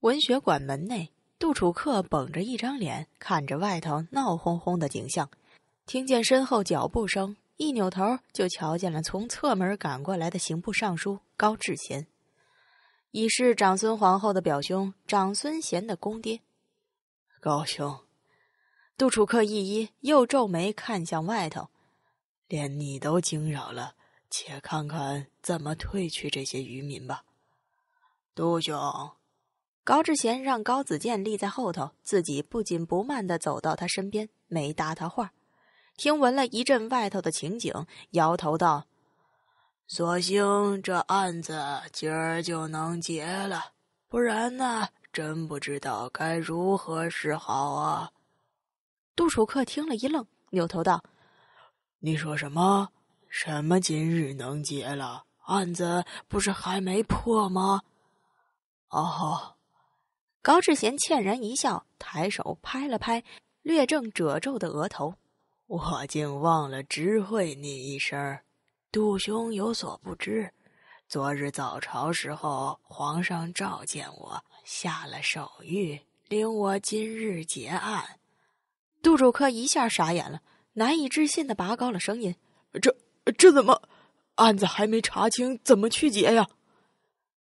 文学馆门内，杜楚客绷着一张脸，看着外头闹哄哄的景象，听见身后脚步声，一扭头就瞧见了从侧门赶过来的刑部尚书高志贤，已是长孙皇后的表兄，长孙贤的公爹。高兄，杜楚客一一又皱眉看向外头，连你都惊扰了，且看看怎么退去这些渔民吧。杜兄。高志贤让高子健立在后头，自己不紧不慢的走到他身边，没搭他话听闻了一阵外头的情景，摇头道：“所幸这案子今儿就能结了，不然呢，真不知道该如何是好啊。”杜楚客听了一愣，扭头道：“你说什么？什么今日能结了？案子不是还没破吗？”“哦。”高志贤歉然一笑，抬手拍了拍略正褶皱的额头：“我竟忘了知会你一声儿。杜兄有所不知，昨日早朝时候，皇上召见我，下了手谕，令我今日结案。”杜主客一下傻眼了，难以置信地拔高了声音：“这这怎么？案子还没查清，怎么去结呀？”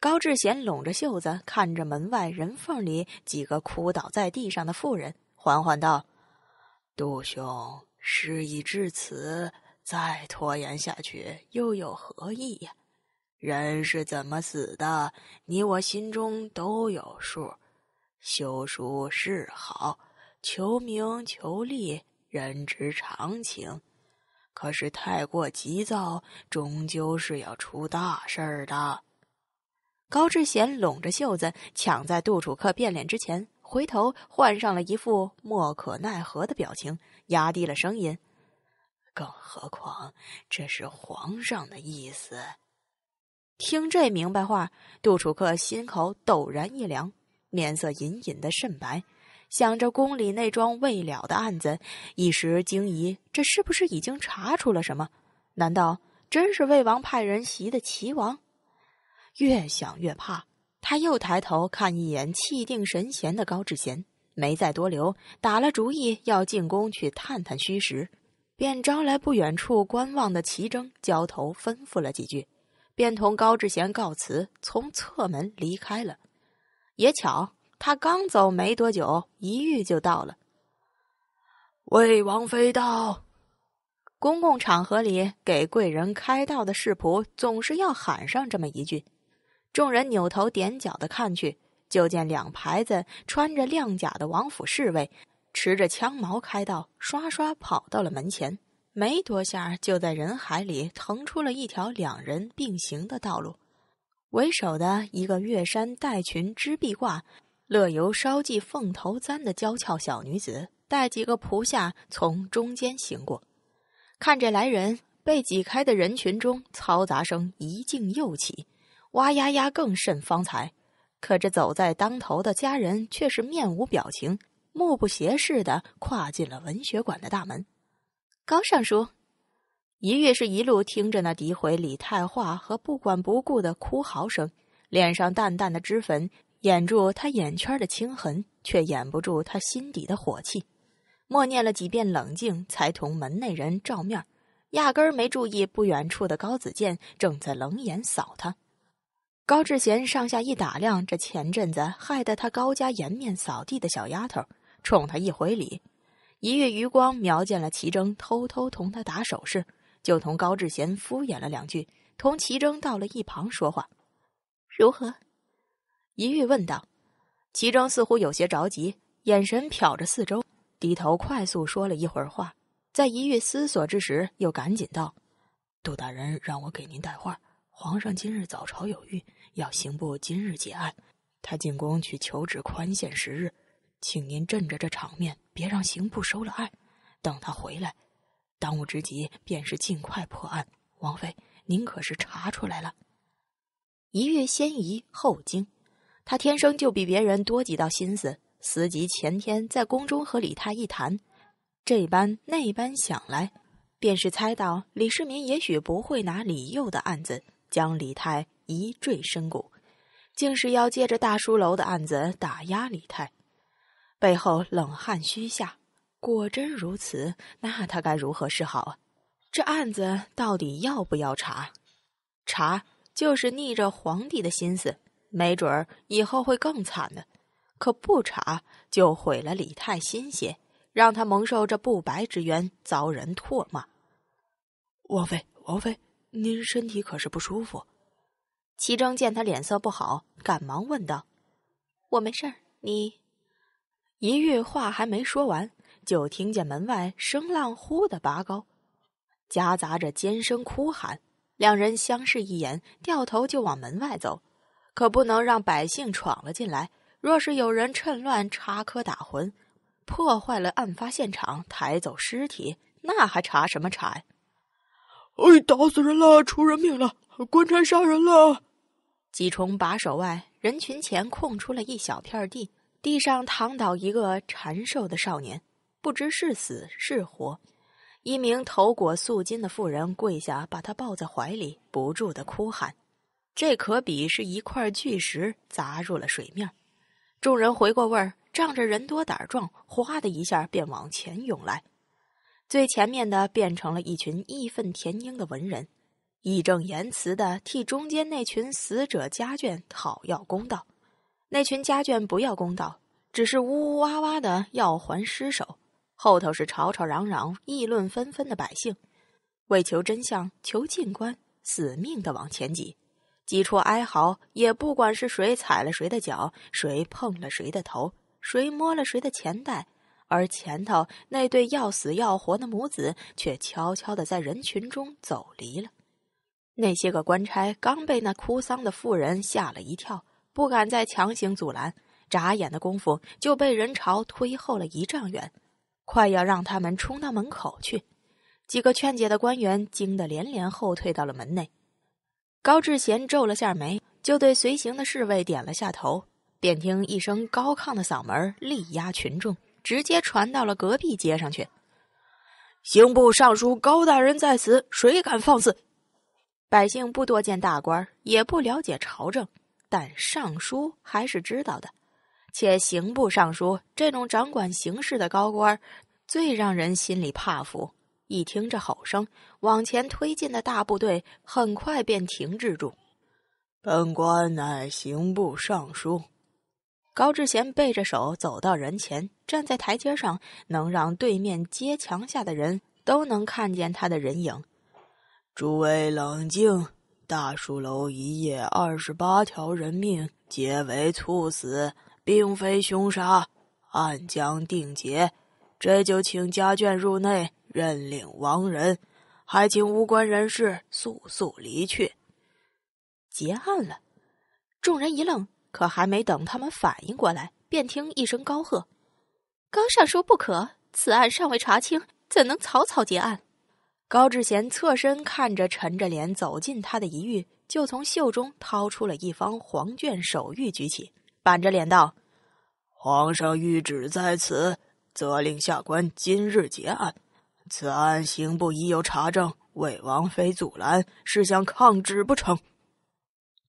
高志贤拢着袖子，看着门外人缝里几个哭倒在地上的妇人，缓缓道：“杜兄，事已至此，再拖延下去又有何意呀？人是怎么死的，你我心中都有数。修书是好，求名求利，人之常情。可是太过急躁，终究是要出大事的。”高志贤拢着袖子，抢在杜楚客变脸之前，回头换上了一副莫可奈何的表情，压低了声音：“更何况，这是皇上的意思。”听这明白话，杜楚客心口陡然一凉，面色隐隐的甚白，想着宫里那桩未了的案子，一时惊疑：这是不是已经查出了什么？难道真是魏王派人袭的齐王？越想越怕，他又抬头看一眼气定神闲的高志贤，没再多留，打了主意要进宫去探探虚实，便招来不远处观望的齐征，交头吩咐了几句，便同高志贤告辞，从侧门离开了。也巧，他刚走没多久，一遇就到了。魏王妃到，公共场合里给贵人开道的侍仆总是要喊上这么一句。众人扭头踮脚的看去，就见两排子穿着亮甲的王府侍卫，持着枪矛开道，刷刷跑到了门前。没多下，就在人海里腾出了一条两人并行的道路。为首的一个月山带裙织壁褂，乐游烧记凤头簪的娇俏小女子，带几个仆下从中间行过。看着来人被挤开的人群中，嘈杂声一静又起。哇呀呀，更甚方才，可这走在当头的家人却是面无表情、目不斜视的跨进了文学馆的大门。高尚书一月是一路听着那诋毁李太化和不管不顾的哭嚎声，脸上淡淡的脂粉掩住他眼圈的青痕，却掩不住他心底的火气。默念了几遍冷静，才同门内人照面压根儿没注意不远处的高子健正在冷眼扫他。高志贤上下一打量，这前阵子害得他高家颜面扫地的小丫头，冲他一回礼，一玉余光瞄见了齐征偷偷同他打手势，就同高志贤敷衍了两句，同齐征到了一旁说话。如何？一玉问道。齐征似乎有些着急，眼神瞟着四周，低头快速说了一会儿话，在一玉思索之时，又赶紧道：“杜大人让我给您带话，皇上今日早朝有孕，要刑部今日结案，他进宫去求旨宽限十日，请您镇着这场面，别让刑部收了案。等他回来，当务之急便是尽快破案。王妃，您可是查出来了？一月先疑后惊，他天生就比别人多几道心思。思及前天在宫中和李泰一谈，这般那般想来，便是猜到李世民也许不会拿李佑的案子将李泰。一坠深谷，竟是要借着大书楼的案子打压李泰。背后冷汗虚下，果真如此，那他该如何是好啊？这案子到底要不要查？查就是逆着皇帝的心思，没准儿以后会更惨呢。可不查，就毁了李泰心血，让他蒙受这不白之冤，遭人唾骂。王妃，王妃，您身体可是不舒服？齐征见他脸色不好，赶忙问道：“我没事儿，你。”一句话还没说完，就听见门外声浪呼的拔高，夹杂着尖声哭喊。两人相视一眼，掉头就往门外走，可不能让百姓闯了进来。若是有人趁乱插科打诨，破坏了案发现场，抬走尸体，那还查什么查呀？哎，打死人了，出人命了，官差杀人了！几重把守外，人群前空出了一小片地，地上躺倒一个长瘦的少年，不知是死是活。一名头裹素巾的妇人跪下，把他抱在怀里，不住的哭喊。这可比是一块巨石砸入了水面。众人回过味儿，仗着人多胆壮，哗的一下便往前涌来。最前面的变成了一群义愤填膺的文人。义正言辞的替中间那群死者家眷讨要公道，那群家眷不要公道，只是呜呜哇哇的要还尸首。后头是吵吵嚷嚷、议论纷纷的百姓，为求真相、求进官，死命的往前挤，挤出哀嚎，也不管是谁踩了谁的脚，谁碰了谁的头，谁摸了谁的钱袋。而前头那对要死要活的母子，却悄悄地在人群中走离了。那些个官差刚被那哭丧的妇人吓了一跳，不敢再强行阻拦，眨眼的功夫就被人潮推后了一丈远，快要让他们冲到门口去。几个劝解的官员惊得连连后退到了门内。高志贤皱了下眉，就对随行的侍卫点了下头，便听一声高亢的嗓门力压群众，直接传到了隔壁街上去：“刑部尚书高大人在此，谁敢放肆？”百姓不多见大官也不了解朝政，但尚书还是知道的。且刑部尚书这种掌管刑事的高官，最让人心里怕服。一听这吼声，往前推进的大部队很快便停滞住。本官乃刑部尚书高志贤，背着手走到人前，站在台阶上，能让对面街墙下的人都能看见他的人影。诸位冷静，大树楼一夜二十八条人命皆为猝死，并非凶杀，案将定结。这就请家眷入内认领亡人，还请无关人士速速离去。结案了！众人一愣，可还没等他们反应过来，便听一声高喝：“高尚书不可！此案尚未查清，怎能草草结案？”高志贤侧身看着沉着脸走进他的一玉，就从袖中掏出了一方黄卷手谕，举起，板着脸道：“皇上谕旨在此，责令下官今日结案。此案刑部已有查证，魏王妃阻拦，是想抗旨不成？”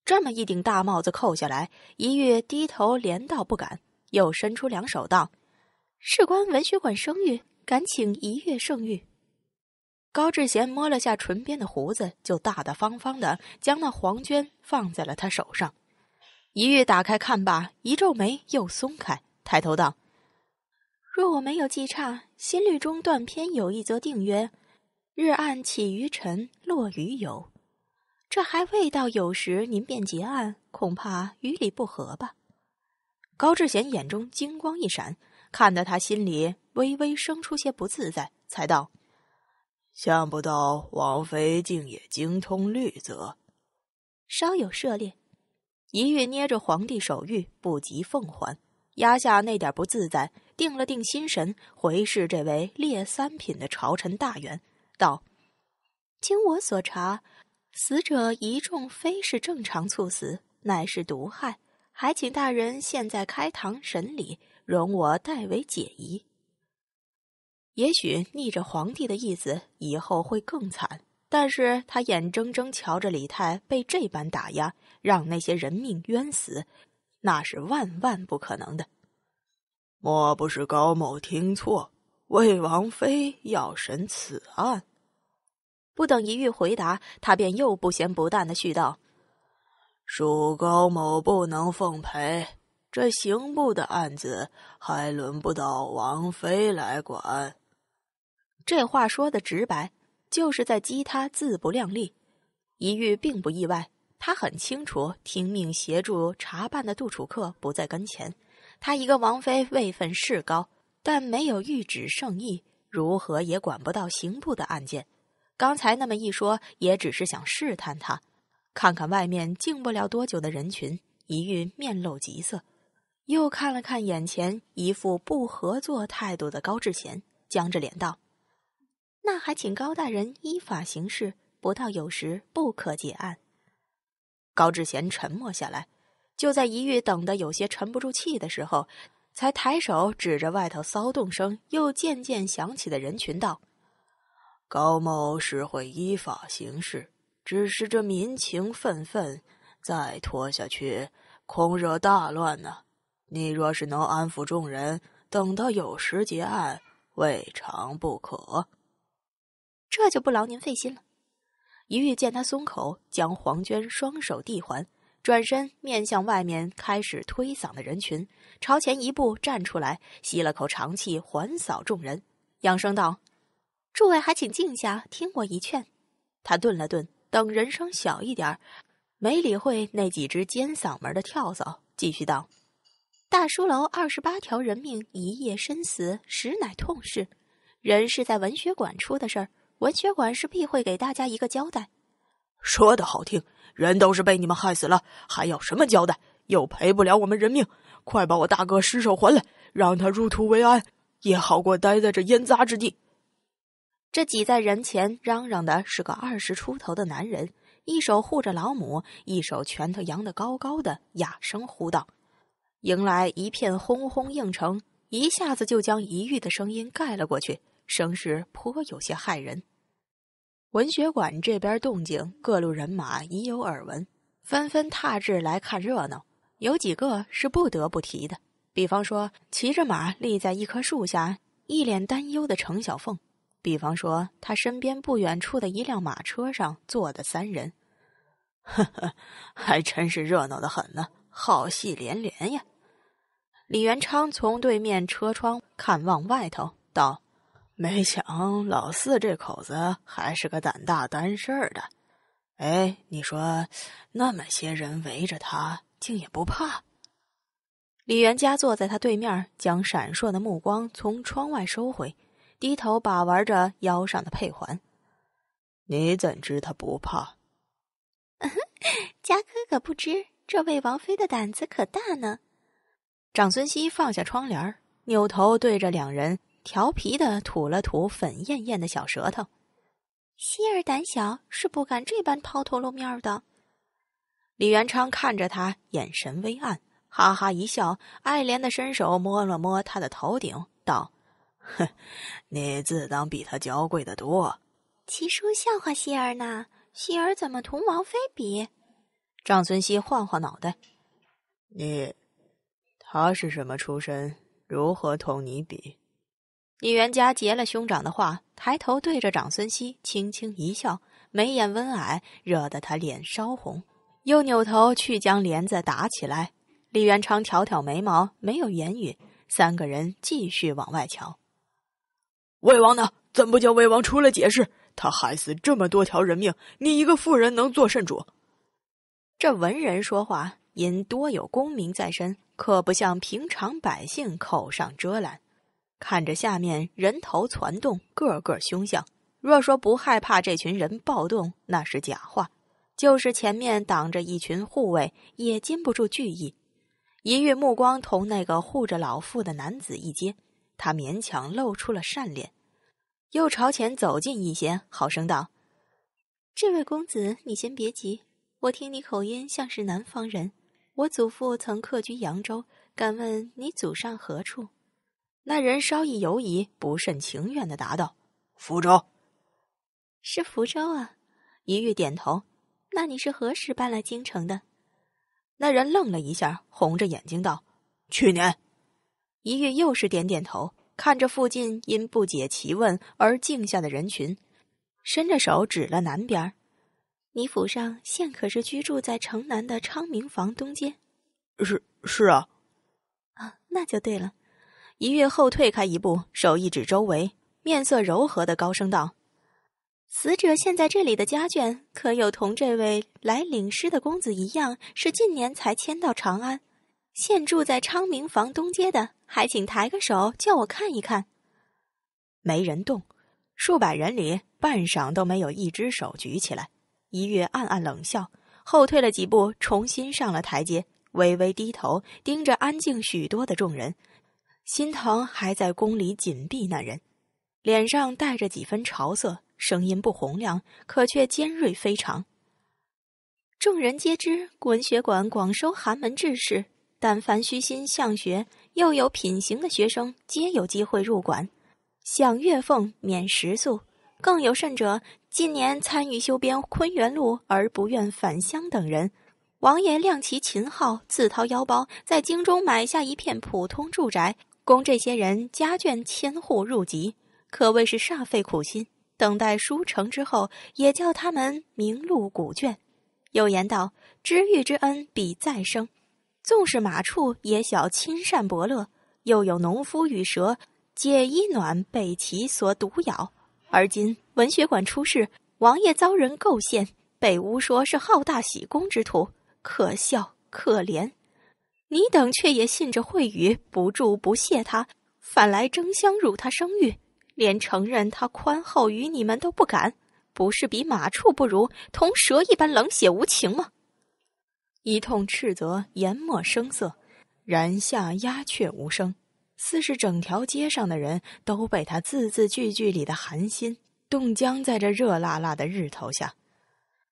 这么一顶大帽子扣下来，一玉低头连道不敢，又伸出两手道：“事关文学馆声誉，敢请一玉圣谕。”高志贤摸了下唇边的胡子，就大大方方的将那黄绢放在了他手上。一玉打开看罢，一皱眉，又松开，抬头道：“若我没有记差，心律中断篇有一则定曰：日暗起于晨，落于有。’这还未到酉时，您便结案，恐怕与理不合吧？”高志贤眼中金光一闪，看得他心里微微生出些不自在，才道。想不到王妃竟也精通律则，稍有涉猎。一玉捏着皇帝手谕，不及奉还，压下那点不自在，定了定心神，回视这位列三品的朝臣大员，道：“经我所查，死者一众非是正常猝死，乃是毒害。还请大人现在开堂审理，容我代为解疑。”也许逆着皇帝的意思，以后会更惨。但是他眼睁睁瞧着李泰被这般打压，让那些人命冤死，那是万万不可能的。莫不是高某听错？魏王妃要审此案？不等一玉回答，他便又不咸不淡的絮道：“恕高某不能奉陪，这刑部的案子还轮不到王妃来管。”这话说的直白，就是在激他自不量力。一玉并不意外，他很清楚，听命协助查办的杜楚客不在跟前。他一个王妃位分是高，但没有御旨圣意，如何也管不到刑部的案件。刚才那么一说，也只是想试探他，看看外面静不了多久的人群。一玉面露急色，又看了看眼前一副不合作态度的高志贤，僵着脸道。那还请高大人依法行事，不到有时不可结案。高志贤沉默下来，就在一玉等得有些沉不住气的时候，才抬手指着外头骚动声又渐渐响起的人群道：“高某是会依法行事，只是这民情愤愤，再拖下去恐惹大乱呢。你若是能安抚众人，等到有时结案，未尝不可。”这就不劳您费心了。一玉见他松口，将黄娟双手递还，转身面向外面开始推搡的人群，朝前一步站出来，吸了口长气，环扫众人，扬声道：“诸位还请静下，听我一劝。”他顿了顿，等人声小一点，没理会那几只尖嗓门的跳蚤，继续道：“大书楼二十八条人命一夜身死，实乃痛事。人是在文学馆出的事儿。”文学馆是必会给大家一个交代，说的好听，人都是被你们害死了，还要什么交代？又赔不了我们人命，快把我大哥尸首还来，让他入土为安，也好过待在这烟杂之地。这挤在人前嚷嚷的是个二十出头的男人，一手护着老母，一手拳头扬得高高的，哑声呼道：“迎来一片轰轰应承，一下子就将一玉的声音盖了过去，声势颇有些骇人。”文学馆这边动静，各路人马已有耳闻，纷纷踏至来看热闹。有几个是不得不提的，比方说骑着马立在一棵树下，一脸担忧的程小凤；比方说他身边不远处的一辆马车上坐的三人。呵呵，还真是热闹的很呢，好戏连连呀！李元昌从对面车窗看望外头，道。没想老四这口子还是个胆大担事儿的，哎，你说那么些人围着他，竟也不怕？李元嘉坐在他对面，将闪烁的目光从窗外收回，低头把玩着腰上的佩环。你怎知他不怕？家哥哥不知，这位王妃的胆子可大呢。长孙熙放下窗帘，扭头对着两人。调皮的吐了吐粉艳艳的小舌头，希儿胆小，是不敢这般抛头露面的。李元昌看着他，眼神微暗，哈哈一笑，爱怜的伸手摸了摸他的头顶，道：“哼，你自当比他娇贵的多。”齐叔笑话希儿呢，希儿怎么同王妃比？长孙熙晃晃脑袋：“你，他是什么出身？如何同你比？”李元家截了兄长的话，抬头对着长孙熙轻轻一笑，眉眼温蔼，惹得他脸烧红。又扭头去将帘子打起来。李元昌挑挑眉毛，没有言语。三个人继续往外瞧。魏王呢？怎不叫魏王出了解释？他害死这么多条人命，你一个妇人能做甚主？这文人说话，因多有功名在身，可不像平常百姓口上遮拦。看着下面人头攒动，个个凶相。若说不害怕这群人暴动，那是假话；就是前面挡着一群护卫，也禁不住惧意。一遇目光同那个护着老妇的男子一接，他勉强露出了善脸，又朝前走近一些，好声道：“这位公子，你先别急。我听你口音像是南方人，我祖父曾客居扬州，敢问你祖上何处？”那人稍一犹疑，不甚情愿的答道：“福州，是福州啊。”一玉点头。那你是何时搬来京城的？那人愣了一下，红着眼睛道：“去年。”一玉又是点点头，看着附近因不解其问而静下的人群，伸着手指了南边：“你府上现可是居住在城南的昌明房东街？”“是是啊。”“啊，那就对了。”一月后退开一步，手一指周围，面色柔和的高声道：“死者现在这里的家眷，可有同这位来领尸的公子一样，是近年才迁到长安，现住在昌明房东街的？还请抬个手，叫我看一看。”没人动，数百人里半晌都没有一只手举起来。一月暗暗冷笑，后退了几步，重新上了台阶，微微低头，盯着安静许多的众人。心疼还在宫里紧闭那人，脸上带着几分潮色，声音不洪亮，可却尖锐非常。众人皆知，文学馆广收寒门志士，但凡虚心向学又有品行的学生，皆有机会入馆，享月俸免食宿。更有甚者，近年参与修编《坤元路而不愿返乡等人，王爷亮其秦号，自掏腰包在京中买下一片普通住宅。供这些人家眷千户入籍，可谓是煞费苦心。等待书成之后，也叫他们名录古卷。又言道：“知遇之恩比再生，纵是马畜也小亲善伯乐。”又有农夫与蛇，皆衣暖被其所毒咬。而今文学馆出事，王爷遭人构陷，被诬说是好大喜功之徒，可笑可怜。你等却也信着秽语，不住不谢他，反来争相辱他声誉，连承认他宽厚与你们都不敢，不是比马畜不如，同蛇一般冷血无情吗？一通斥责，言默声色，然下鸦雀无声，似是整条街上的人都被他字字句句里的寒心冻僵在这热辣辣的日头下，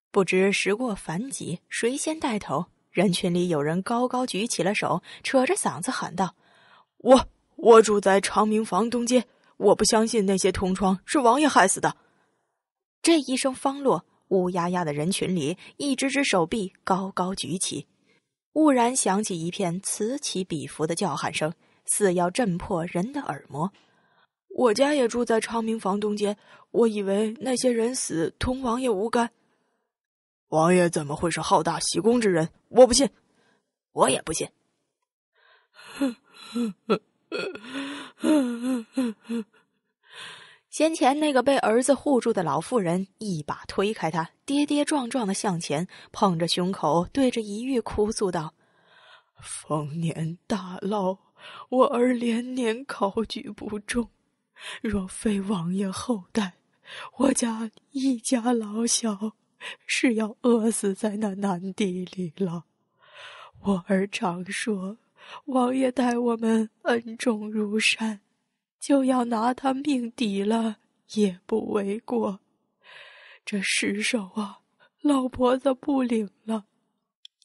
不知时过繁几，谁先带头？人群里有人高高举起了手，扯着嗓子喊道：“我我住在长明坊东街，我不相信那些同窗是王爷害死的。”这一声方落，乌压压的人群里，一只只手臂高高举起，忽然响起一片此起彼伏的叫喊声，似要震破人的耳膜。我家也住在长明坊东街，我以为那些人死同王爷无干。王爷怎么会是好大喜功之人？我不信，我也不信。先前那个被儿子护住的老妇人一把推开他，跌跌撞撞的向前，捧着胸口，对着一玉哭诉道：“逢年大涝，我儿连年考举不中，若非王爷厚待，我家一家老小。”是要饿死在那南地里了。我儿常说，王爷待我们恩重如山，就要拿他命抵了，也不为过。这尸首啊，老婆子不领了，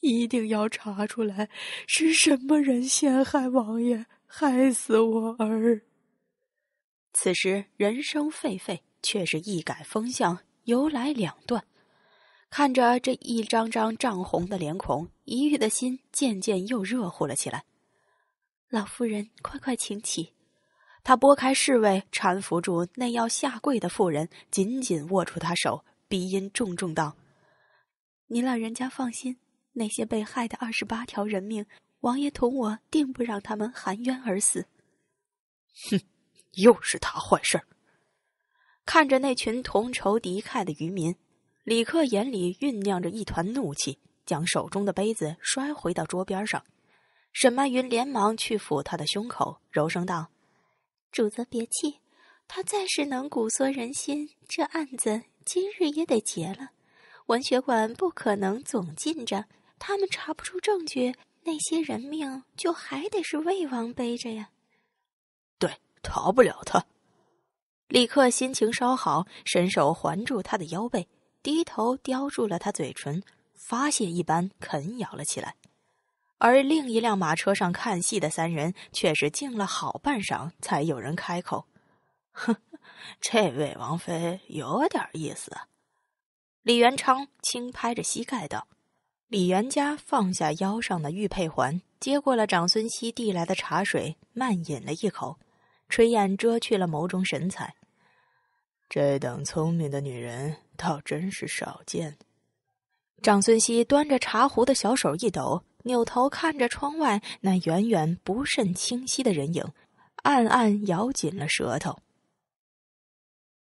一定要查出来是什么人陷害王爷，害死我儿。此时人声沸沸，却是一改风向，由来两断。看着这一张张涨红的脸孔，一玉的心渐渐又热乎了起来。老夫人，快快请起！他拨开侍卫，搀扶住那要下跪的妇人，紧紧握住她手，鼻音重重道：“您老人家放心，那些被害的二十八条人命，王爷同我定不让他们含冤而死。”哼，又是他坏事儿！看着那群同仇敌忾的渔民。李克眼里酝酿着一团怒气，将手中的杯子摔回到桌边上。沈曼云连忙去抚他的胸口，柔声道：“主子别气，他再是能蛊缩人心，这案子今日也得结了。文学馆不可能总禁着，他们查不出证据，那些人命就还得是魏王背着呀。”“对，逃不了他。”李克心情稍好，伸手环住他的腰背。低头叼住了他嘴唇，发泄一般啃咬了起来。而另一辆马车上看戏的三人却是静了好半晌，才有人开口：“哼，这位王妃有点意思。”李元昌轻拍着膝盖道：“李元嘉放下腰上的玉佩环，接过了长孙熙递来的茶水，慢饮了一口，垂眼遮去了某种神采。这等聪明的女人。”倒真是少见。长孙熙端着茶壶的小手一抖，扭头看着窗外那远远不甚清晰的人影，暗暗咬紧了舌头。